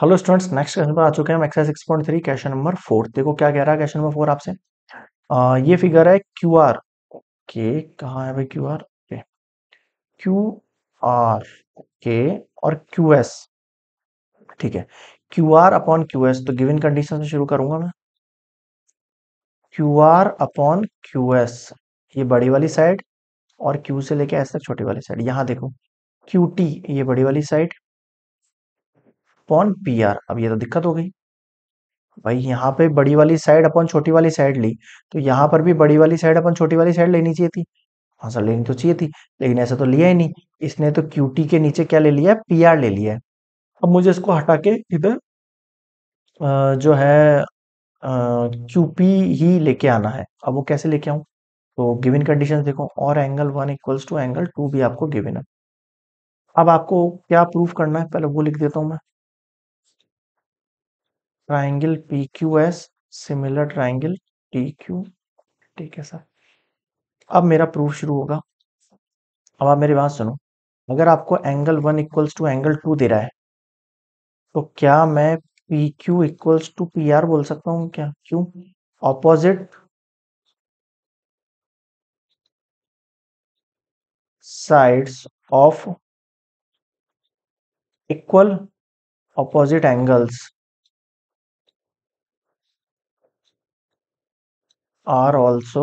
Hello students next question पर आ चुके हैं exercise six point three question number four देखो क्या कह रहा है क्वेश्चन नंबर फोर आपसे ये फिगर है क्यू आर ओके कहा है भाई Q R okay Q R okay और क्यू एस ठीक है Q R upon Q S तो गिवन कंडीशन से शुरू करूंगा मैं Q R upon Q S ये बड़ी वाली साइड और क्यू से लेके ऐसे छोटी वाली साइड यहां देखो क्यू टी ये बड़ी वाली साइड अपॉन पी आर अब ये तो दिक्कत हो गई भाई यहाँ पे बड़ी वाली साइड अपॉन छोटी वाली साइड ली तो यहाँ पर भी बड़ी वाली साइड अपन छोटी वाली साइड लेनी चाहिए थी हाँ सर लेनी तो चाहिए थी लेकिन ऐसा तो लिया ही नहीं इसने तो क्यू टी के नीचे क्या ले लिया है पी आर ले लिया है अब मुझे इसको हटा के इधर जो है क्यू पी ही लेके आना है अब वो कैसे लेके आऊँ तो गिवन कंडीशन देखो और angle one equals to angle two भी आपको गिवन है अब आपको क्या प्रूफ करना है पहले वो लिख देता हूँ मैं triangle P Q S similar triangle T Q ठीक है सर अब मेरा प्रूफ शुरू होगा अब आप मेरी बात सुनो अगर आपको angle one equals to angle two दे रहा है तो क्या मैं P Q equals to P R बोल सकता हूँ क्या क्यों opposite sides of equal opposite angles are also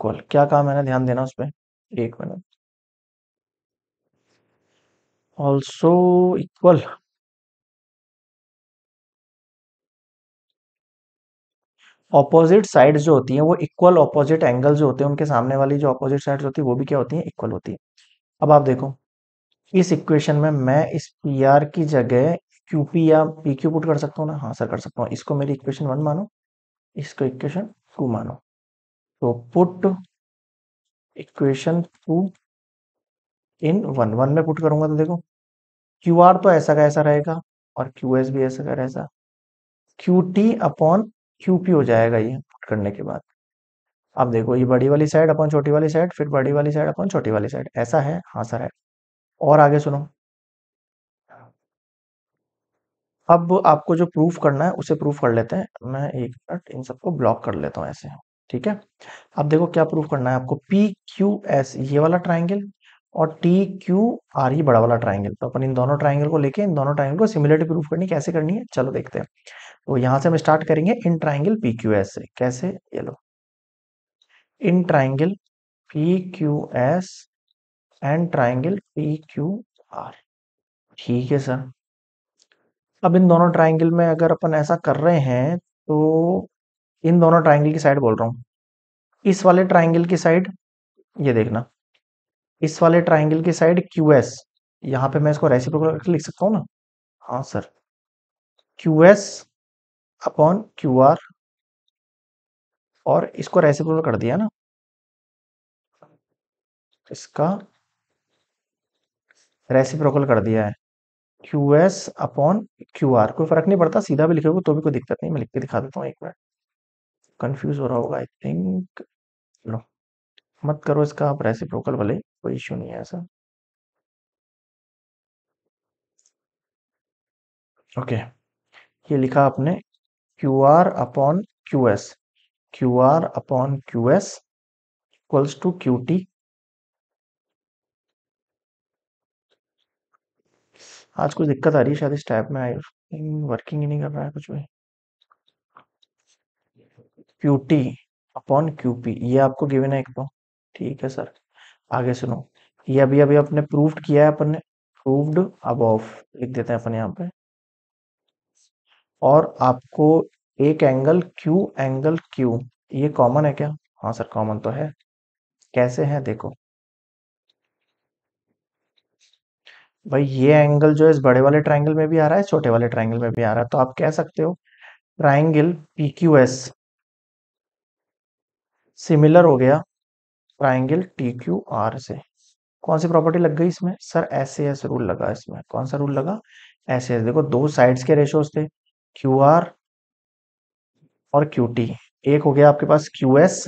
call क्या कहा मैंने ध्यान देना उस पर एक minute also equal opposite side जो होती है वो इक्वल ऑपोजिट एंगल जो होते हैं उनके सामने वाली जो ऑपोजिट साइड होती है वो भी क्या होती है इक्वल होती है अब आप देखो इस इक्वेशन में मैं इस पी आर की जगह क्यूपी या पी क्यू पुट कर सकता हूँ ना हाँ सर कर सकता हूँ इसको मेरी इक्वेशन वन मानो इसको इक्वेशन टू मानो तो put equation two in one one में पुट करूंगा तो देखो क्यू आर तो ऐसा का ऐसा रहेगा और क्यू एस भी ऐसा का ऐसा Q T upon Q P हो जाएगा ये पुट करने के बाद अब देखो ये बड़ी वाली साइड अपॉन छोटी वाली साइड फिर बड़ी वाली साइड अपॉन छोटी वाली साइड ऐसा है हाँ सर है और आगे सुनो अब आपको जो प्रूफ करना है उसे प्रूफ कर लेते हैं मैं एक मिनट इन सबको ब्लॉक कर लेता हूं ऐसे ठीक है अब देखो क्या प्रूफ करना है आपको पी क्यू एस ये वाला ट्राइंगल और टी क्यू आर ये बड़ा वाला ट्राइंगल तो अपन इन दोनों ट्राइंगल को लेके इन दोनों ट्राइंगल को सिमिलरिटी प्रूफ करनी कैसे करनी है चलो देखते हैं तो यहां से हम स्टार्ट करेंगे इन ट्राइंगल पी क्यू एस से कैसे ये लो इन triangle P Q S and triangle P Q R ठीक है सर अब इन दोनों ट्राइंगल में अगर अपन ऐसा कर रहे हैं तो इन दोनों ट्राइंगल की साइड बोल रहा हूँ इस वाले ट्राइंगल की साइड ये देखना इस वाले ट्राइंगल की साइड क्यू एस यहाँ पे मैं इसको रेसिप्रोकल लिख सकता हूँ ना हाँ sir Q S upon Q R और इसको रेसिप्रोकल कर दिया ना इसका रेसिप्रोकल कर दिया है Q S upon Q R कोई फर्क नहीं पड़ता सीधा भी लिखोगे तो भी कोई दिक्कत नहीं मैं लिख के दिखा देता हूँ एक मिनट कंफ्यूज हो रहा होगा आई थिंक लो मत करो इसका आप प्रोकल भले कोई इश्यू नहीं है ऐसा ओके okay. ये लिखा आपने Q R upon Q S Q R upon Q S equals to Q T आज कुछ दिक्कत आ रही है शायद इस टाइप में आई वर्किंग ही नहीं कर रहा है कुछ भी Q T upon Q P ये आपको गिवन है एक तो ठीक है सर आगे सुनो ये अभी अभी अपने प्रूफ्ड किया है अपन ने अब अबव लिख देते हैं अपन यहाँ पे और आपको एक एंगल क्यू एंगल क्यू ये कॉमन है क्या हाँ सर कॉमन तो है कैसे है देखो भाई ये एंगल जो है इस बड़े वाले ट्राइंगल में भी आ रहा है छोटे वाले ट्राइंगल में भी आ रहा है तो आप कह सकते हो triangle P Q S similar हो गया ट्राइंगल टी क्यू आर से कौन सी प्रॉपर्टी लग गई इसमें सर एस एस रूल लगा इसमें कौन सा रूल लगा एस एस देखो दो साइड्स के रेशोज थे क्यू आर और क्यू टी एक हो गया आपके पास क्यू एस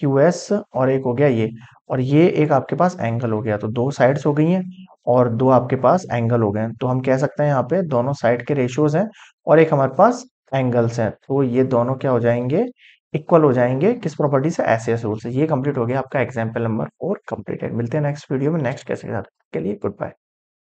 क्यू एस और एक हो गया ये और ये एक आपके पास एंगल हो गया तो दो साइड्स हो गई हैं और दो आपके पास एंगल हो गए हैं तो हम कह सकते हैं यहाँ पे दोनों साइड के रेशियोज हैं और एक हमारे पास एंगल्स हैं तो ये दोनों क्या हो जाएंगे इक्वल हो जाएंगे किस प्रॉपर्टी से ऐसे रूल से ये कंप्लीट हो गया आपका एग्जाम्पल नंबर फोर कंप्लीटेड मिलते हैं नेक्स्ट वीडियो में नेक्स्ट कैसे के लिए गुड बाय